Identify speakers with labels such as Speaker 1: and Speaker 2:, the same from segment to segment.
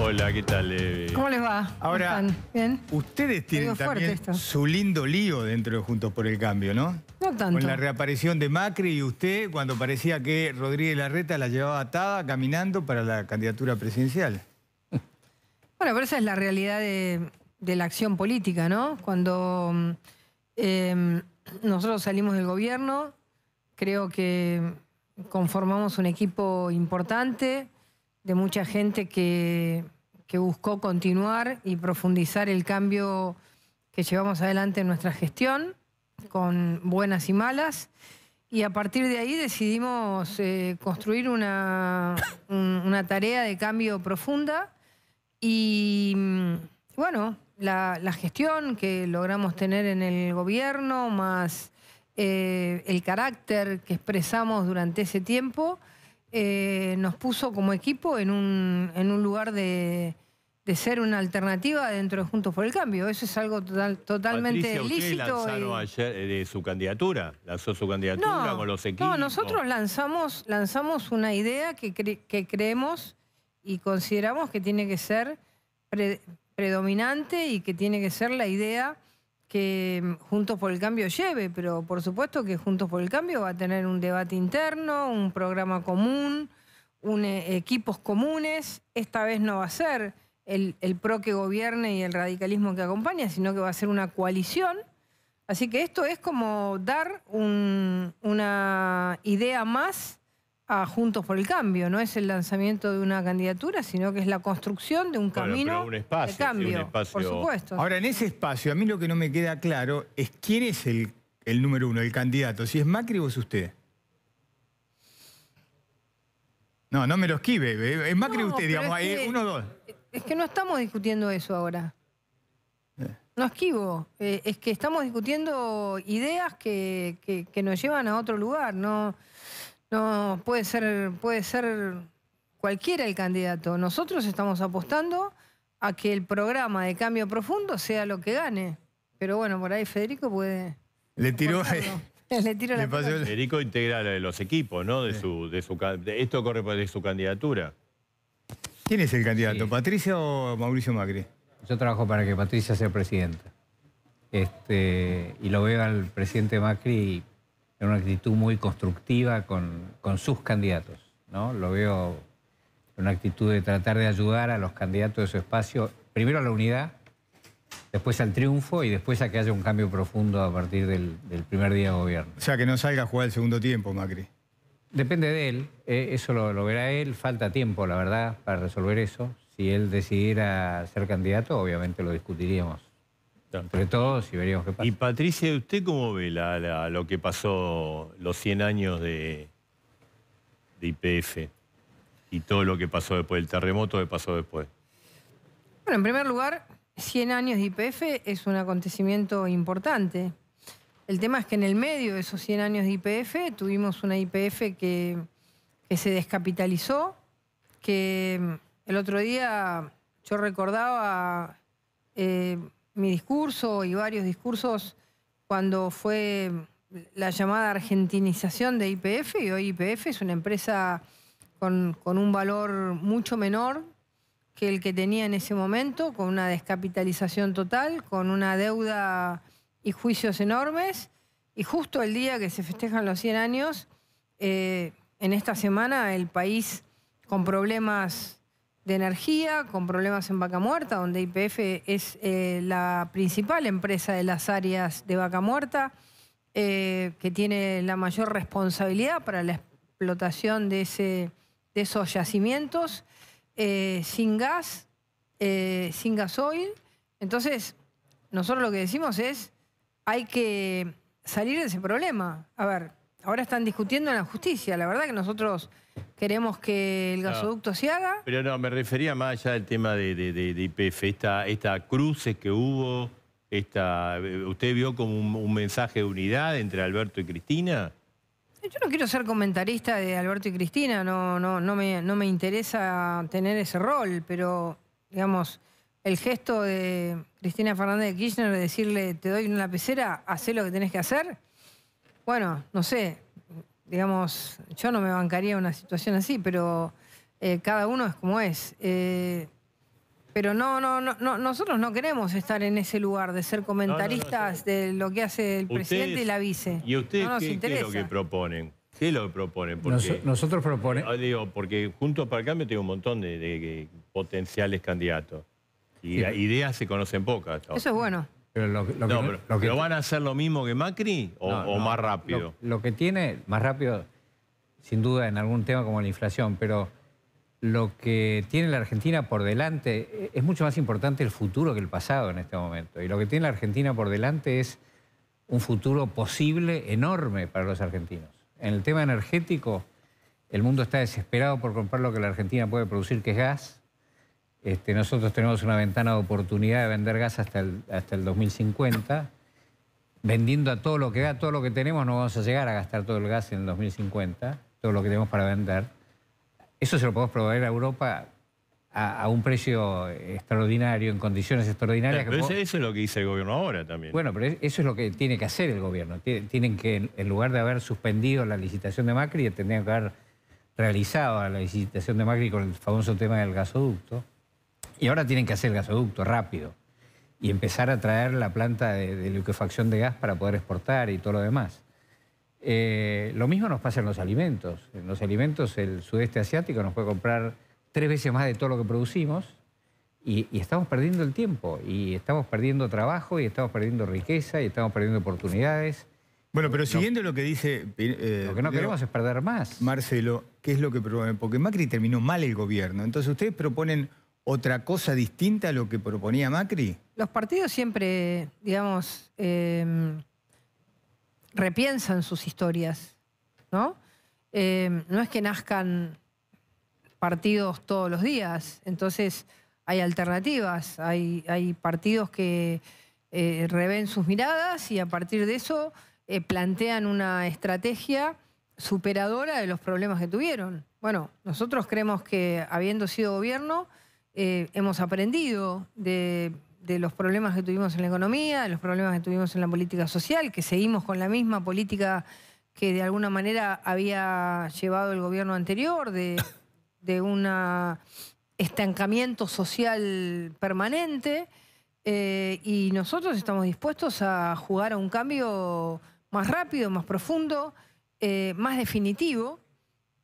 Speaker 1: Hola, ¿qué tal? ¿Cómo
Speaker 2: les va? Ahora, ¿Bien? ustedes tienen también
Speaker 1: su lindo lío dentro de Juntos por el Cambio, ¿no? No tanto. Con la reaparición de Macri y usted cuando parecía que Rodríguez Larreta la llevaba atada caminando para la candidatura presidencial. Bueno,
Speaker 2: pero esa es la realidad de, la acción política, ¿no? Cuando mm, em, nosotros salimos del gobierno, creo que conformamos un equipo importante de mucha gente que, buscó continuar y profundizar el cambio que llevamos adelante en nuestra gestión, con buenas y malas. Y a partir de ahí decidimos eh, construir una, tarea de cambio profunda y, mm, bueno, la, gestión que logramos tener en el gobierno, más eh, el carácter que expresamos durante ese tiempo, eh, nos puso como equipo en un, en un lugar de, ser una alternativa dentro de Juntos por el Cambio. Eso es algo totalmente ilícito
Speaker 3: ayer eh, de su candidatura? ¿Lanzó su candidatura no, con los equipos? No, nosotros
Speaker 2: lanzamos, lanzamos una idea que, que creemos y consideramos que tiene que ser predominante y que tiene que ser la idea que mm, Juntos por el Cambio lleve, pero por supuesto que Juntos por el Cambio va a tener un debate interno, un programa común, eh, equipos comunes. Esta vez no va a ser el, PRO que gobierne y el radicalismo que acompaña, sino que va a ser una coalición. Así que esto es como dar una idea más a Juntos por el Cambio. No es el lanzamiento de una candidatura, sino que es la construcción de un camino de cambio, un espacio... por supuesto. Ahora,
Speaker 1: en ese espacio, a mí lo que no me queda claro es quién es el, número uno, el candidato, si es Macri o es usted. No, no me lo esquive. Es Macri usted, digamos, es que, uno dos.
Speaker 2: Es que no estamos discutiendo eso ahora. No esquivo. Eh, es que estamos discutiendo ideas que, que, nos llevan a otro lugar. No, no, puede ser, puede ser cualquiera el candidato. Nosotros estamos apostando a que el programa de cambio profundo sea lo que gane. Pero bueno, por ahí Federico puede. Le tiró Le tiro Federico
Speaker 3: integra los equipos, ¿no? De su, de su, esto corre por su candidatura.
Speaker 1: ¿Quién es el candidato? ¿Patricia o Mauricio Macri? Yo trabajo para que Patricia sea presidenta. Este, y lo vea el presidente Macri en una actitud muy constructiva con, sus candidatos. ¿no? Lo veo en una actitud de tratar de ayudar a los candidatos de su espacio, primero a la unidad, después al triunfo y después a que haya un cambio profundo a partir del, primer día de gobierno. O sea, que no salga a jugar el segundo tiempo, Macri. Depende de él, eh, eso lo, verá él, falta tiempo, la verdad, para resolver eso. Si él decidiera ser candidato, obviamente lo discutiríamos.
Speaker 3: Sobre todo si veríamos qué pasa. Y Patricia, ¿usted cómo ve lo que pasó los 100 años de IPF y todo lo que pasó después, el terremoto que pasó después?
Speaker 2: Bueno, en primer lugar, 100 años de IPF es un acontecimiento importante. El tema es que en el medio de esos 100 años de IPF tuvimos una IPF que, se descapitalizó, que el otro día yo recordaba... Eh, mi discurso y varios discursos cuando fue la llamada argentinización de IPF y hoy IPF es una empresa con, un valor mucho menor que el que tenía en ese momento, con una descapitalización total, con una deuda y juicios enormes. Y justo el día que se festejan los 100 años, eh, en esta semana el país con problemas de energía, con problemas en Vaca Muerta, donde IPF es eh, la principal empresa de las áreas de Vaca Muerta, eh, que tiene la mayor responsabilidad para la explotación de, ese, de esos yacimientos, eh, sin gas, sin gasoil. Entonces, nosotros lo que decimos es, hay que salir de ese problema. A ver, ahora están discutiendo en la justicia, la verdad que nosotros queremos que el gasoducto se haga.
Speaker 3: Pero no, me refería más allá del tema de IPF, esta, cruce que hubo, esta, eh, ¿usted vio como un, mensaje de unidad entre Alberto y Cristina?
Speaker 2: Yo no quiero ser comentarista de Alberto y Cristina, no, no, no, me, no me interesa tener ese rol, pero digamos, el gesto de Cristina Fernández de Kirchner de decirle te doy una pecera, haz lo que tenés que hacer, bueno, no sé, digamos, yo no me bancaría una situación así, pero eh, cada uno es como es. Eh, pero no, no, no, no, nosotros no queremos estar en ese lugar de ser comentaristas de lo que hace el presidente y la vice. ¿Y ustedes qué, lo que
Speaker 3: proponen? ¿Qué lo proponen? nosotros ah, proponemos... Digo, porque junto para el Cambio tengo un montón de, potenciales candidatos. Y ideas se conocen pocas. Eso es bueno lo, van a hacer lo mismo que Macri o, más rápido?
Speaker 1: lo, que tiene, más rápido, sin duda, en algún tema como la inflación, pero lo que tiene la Argentina por delante eh, es mucho más importante el futuro que el pasado en este momento. Y lo que tiene la Argentina por delante es un futuro posible enorme para los argentinos. En el tema energético, el mundo está desesperado por comprar lo que la Argentina puede producir, que es gas este, nosotros tenemos una ventana de oportunidad de vender gas hasta el, hasta el 2050. Vendiendo a todo lo que da, todo lo que tenemos, no vamos a llegar a gastar todo el gas en el 2050, todo lo que tenemos para vender. Eso se lo podemos proveer a Europa a, un precio extraordinario, en condiciones extraordinarias. pero eso
Speaker 3: es lo que dice el gobierno ahora también.
Speaker 1: Bueno, pero eso es lo que tiene que hacer el gobierno. Tienen que, en lugar de haber suspendido la licitación de Macri, tendrían que haber realizado la licitación de Macri con el famoso tema del gasoducto. Y ahora tienen que hacer el gasoducto rápido y empezar a traer la planta de, de liquefacción de gas para poder exportar y todo lo demás. Eh, lo mismo nos pasa en los alimentos. En los alimentos el sudeste asiático nos puede comprar tres veces más de todo lo que producimos y, estamos perdiendo el tiempo y estamos perdiendo trabajo y estamos perdiendo riqueza y estamos perdiendo oportunidades. Bueno, pero siguiendo lo que dice... Eh, lo que no queremos es perder más. Marcelo, ¿qué es lo que eh, Porque Macri terminó mal el gobierno. Entonces ustedes proponen otra cosa distinta a lo que proponía Macri?
Speaker 2: Los partidos siempre, digamos, em, repiensan sus historias, ¿no? Em, no es que nazcan partidos todos los días, entonces hay alternativas, hay, partidos que eh, revén sus miradas y a partir de eso eh, plantean una estrategia superadora de los problemas que tuvieron. Bueno, nosotros creemos que habiendo sido gobierno, eh, hemos aprendido de, los problemas que tuvimos en la economía, de los problemas que tuvimos en la política social, que seguimos con la misma política que de alguna manera había llevado el gobierno anterior, de, un estancamiento social permanente. Eh, y nosotros estamos dispuestos a jugar a un cambio más rápido, más profundo, eh, más definitivo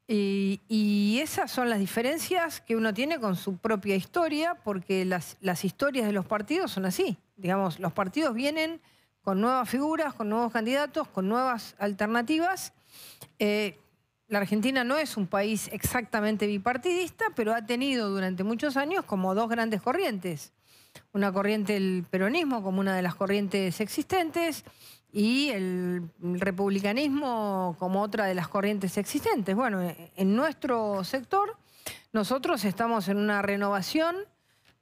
Speaker 2: y, esas son las diferencias que uno tiene con su propia historia, porque las, historias de los partidos son así. Digamos, los partidos vienen con nuevas figuras, con nuevos candidatos, con nuevas alternativas. Eh, la Argentina no es un país exactamente bipartidista, pero ha tenido durante muchos años como dos grandes corrientes. Una corriente del peronismo como una de las corrientes existentes y el republicanismo como otra de las corrientes existentes. Bueno, en nuestro sector nosotros estamos en una renovación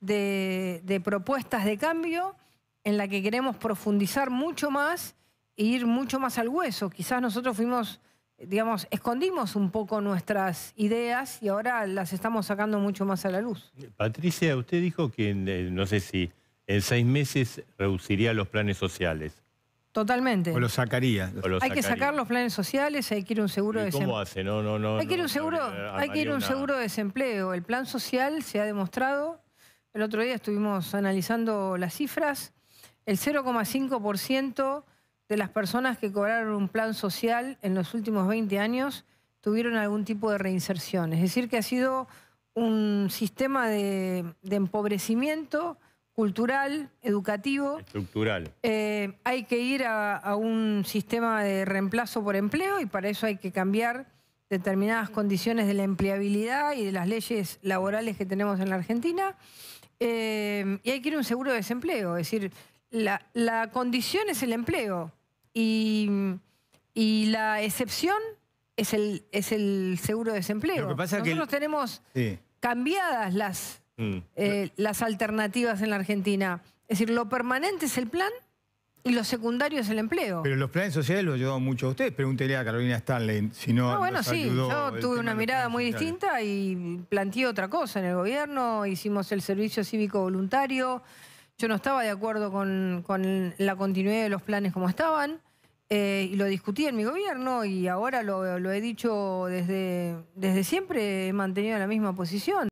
Speaker 2: de, propuestas de cambio en la que queremos profundizar mucho más e ir mucho más al hueso. Quizás nosotros fuimos, digamos, escondimos un poco nuestras ideas y ahora las estamos sacando mucho más a la luz.
Speaker 3: Patricia, usted dijo que, eh, no sé si, en seis meses reduciría los planes sociales.
Speaker 2: Totalmente. O lo
Speaker 3: sacaría. hay que sacar
Speaker 2: los planes sociales, hay que ir a un seguro de desempleo.
Speaker 3: Hay que ir un seguro, hay que ir un seguro de
Speaker 2: desempleo. El plan social se ha demostrado. El otro día estuvimos analizando las cifras. El 0,5% de las personas que cobraron un plan social en los últimos 20 años tuvieron algún tipo de reinserción. Es decir, que ha sido un sistema de, de empobrecimiento cultural, educativo.
Speaker 3: Estructural.
Speaker 2: Eh, hay que ir a, un sistema de reemplazo por empleo y para eso hay que cambiar determinadas condiciones de la empleabilidad y de las leyes laborales que tenemos en la Argentina. Eh, y hay que ir a un seguro de desempleo, es decir, la, condición es el empleo y, la excepción es el, es el seguro de desempleo. Nosotros tenemos cambiadas las Mm. Eh, las alternativas en la Argentina. Es decir, lo permanente es el plan y lo secundario es el empleo. Pero
Speaker 1: los planes sociales los ayudó mucho a usted. Pregúntele a Carolina Stanley si no. No, ah, bueno, sí. Yo tuve una
Speaker 2: mirada muy distinta y planteé otra cosa en el gobierno. Hicimos el servicio cívico voluntario. Yo no estaba de acuerdo con, la continuidad de los planes como estaban. Eh, y lo discutí en mi gobierno y ahora lo, lo he dicho desde, desde siempre, he mantenido la misma posición.